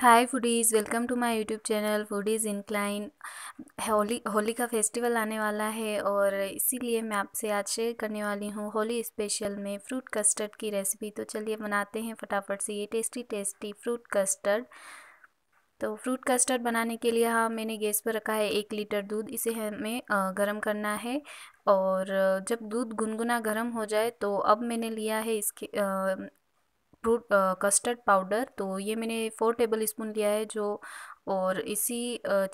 hi foodies welcome to my YouTube channel foodies incline Holi Holi का festival आने वाला है और इसीलिए मैं आपसे आज शेयर करने वाली हूँ होली स्पेशल में फ्रूट कस्टर्ड की रेसिपी तो चलिए बनाते हैं फटाफट से ये टेस्टी टेस्टी फ्रूट कस्टर्ड तो फ्रूट कस्टर्ड बनाने के लिए हाँ मैंने गैस पर रखा है एक लीटर दूध इसे हमें गर्म करना है और जब दूध गुनगुना गर्म हो जाए तो अब मैंने लिया है इसके फ्रूट कस्टर्ड पाउडर तो ये मैंने फ़ोर टेबल स्पून लिया है जो और इसी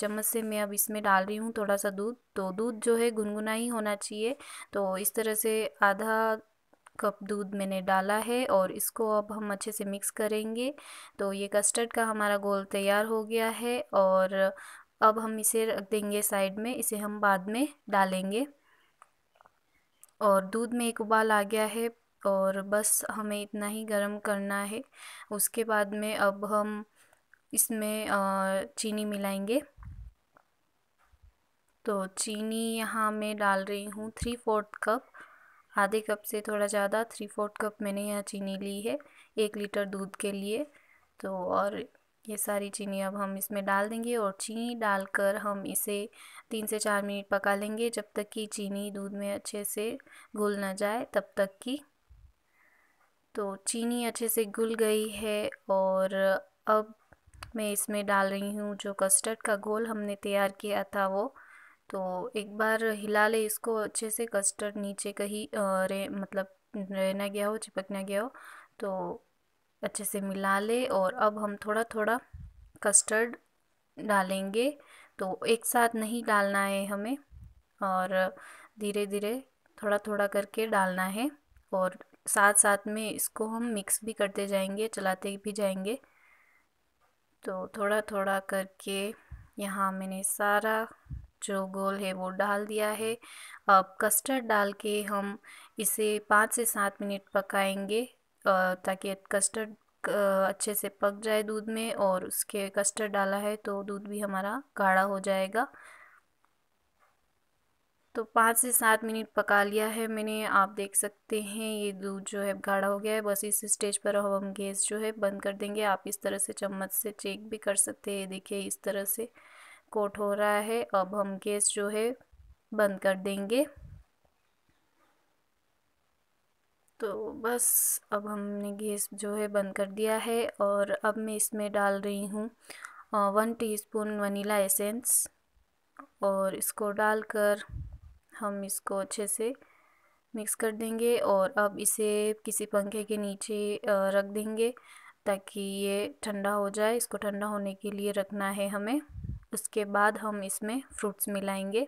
चम्मच से मैं अब इसमें डाल रही हूँ थोड़ा सा दूध तो दूध जो है गुनगुना ही होना चाहिए तो इस तरह से आधा कप दूध मैंने डाला है और इसको अब हम अच्छे से मिक्स करेंगे तो ये कस्टर्ड का हमारा गोल तैयार हो गया है और अब हम इसे रख देंगे साइड में इसे हम बाद में डालेंगे और दूध में एक उबाल आ गया है और बस हमें इतना ही गर्म करना है उसके बाद में अब हम इसमें चीनी मिलाएंगे तो चीनी यहाँ मैं डाल रही हूँ थ्री फोर्थ कप आधे कप से थोड़ा ज़्यादा थ्री फोर्थ कप मैंने यहाँ चीनी ली है एक लीटर दूध के लिए तो और ये सारी चीनी अब हम इसमें डाल देंगे और चीनी डालकर हम इसे तीन से चार मिनट पका लेंगे जब तक कि चीनी दूध में अच्छे से घुल ना जाए तब तक कि तो चीनी अच्छे से घुल गई है और अब मैं इसमें डाल रही हूँ जो कस्टर्ड का घोल हमने तैयार किया था वो तो एक बार हिला ले इसको अच्छे से कस्टर्ड नीचे कहीं रे मतलब रहना गया हो चिपकना गया हो तो अच्छे से मिला ले और अब हम थोड़ा थोड़ा कस्टर्ड डालेंगे तो एक साथ नहीं डालना है हमें और धीरे धीरे थोड़ा थोड़ा करके डालना है और साथ साथ में इसको हम मिक्स भी करते जाएंगे चलाते भी जाएंगे तो थोड़ा थोड़ा करके यहाँ मैंने सारा जो गोल है वो डाल दिया है अब कस्टर्ड डाल के हम इसे पाँच से सात मिनट पकाएंगे ताकि कस्टर्ड अच्छे से पक जाए दूध में और उसके कस्टर्ड डाला है तो दूध भी हमारा गाढ़ा हो जाएगा तो पाँच से सात मिनट पका लिया है मैंने आप देख सकते हैं ये दूध जो है गाढ़ा हो गया है बस इस स्टेज पर हम गैस जो है बंद कर देंगे आप इस तरह से चम्मच से चेक भी कर सकते हैं देखिए इस तरह से कोट हो रहा है अब हम गैस जो है बंद कर देंगे तो बस अब हमने गैस जो है बंद कर दिया है और अब मैं इसमें डाल रही हूँ वन टीस्पून वनीला एसेंस और इसको डालकर हम इसको अच्छे से मिक्स कर देंगे और अब इसे किसी पंखे के नीचे रख देंगे ताकि ये ठंडा हो जाए इसको ठंडा होने के लिए रखना है हमें उसके बाद हम इसमें फ्रूट्स मिलाएंगे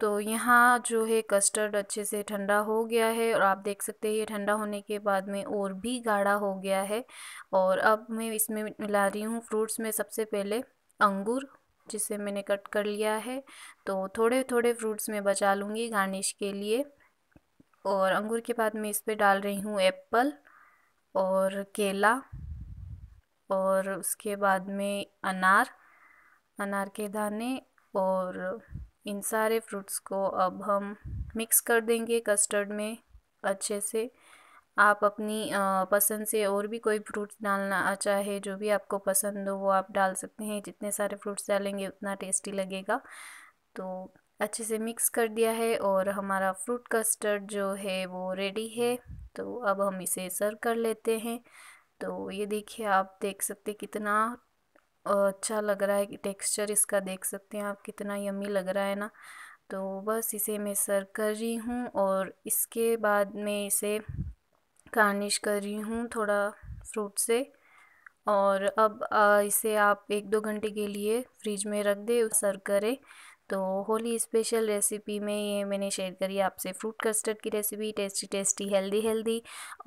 तो यहाँ जो है कस्टर्ड अच्छे से ठंडा हो गया है और आप देख सकते हैं ये ठंडा होने के बाद में और भी गाढ़ा हो गया है और अब मैं इसमें मिला रही हूँ फ्रूट्स में सबसे पहले अंगूर जिसे मैंने कट कर लिया है तो थोड़े थोड़े फ्रूट्स में बचा लूँगी गार्निश के लिए और अंगूर के बाद मैं इस पर डाल रही हूँ एप्पल और केला और उसके बाद में अनार अनार के दाने और इन सारे फ्रूट्स को अब हम मिक्स कर देंगे कस्टर्ड में अच्छे से आप अपनी पसंद से और भी कोई फ्रूट्स डालना चाहे जो भी आपको पसंद हो वो आप डाल सकते हैं जितने सारे फ्रूट्स डालेंगे उतना टेस्टी लगेगा तो अच्छे से मिक्स कर दिया है और हमारा फ्रूट कस्टर्ड जो है वो रेडी है तो अब हम इसे सर्व कर लेते हैं तो ये देखिए आप देख सकते कितना अच्छा लग रहा है कि टेक्सचर इसका देख सकते हैं आप कितना यमी लग रहा है ना तो बस इसे मैं सर्व कर रही हूँ और इसके बाद मैं इसे गार्निश कर रही हूँ थोड़ा फ्रूट से और अब इसे आप एक दो घंटे के लिए फ्रिज में रख दे सर्व करें तो होली स्पेशल रेसिपी में ये मैंने शेयर करी आपसे फ्रूट कस्टर्ड की recipe tasty tasty healthy healthy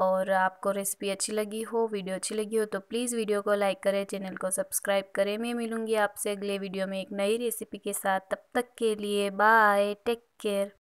और आपको रेसिपी अच्छी लगी हो वीडियो अच्छी लगी हो तो प्लीज़ वीडियो को लाइक करें चैनल को सब्सक्राइब करें मैं मिलूँगी आपसे अगले वीडियो में एक नई रेसिपी के साथ तब तक के लिए बाय टेक केयर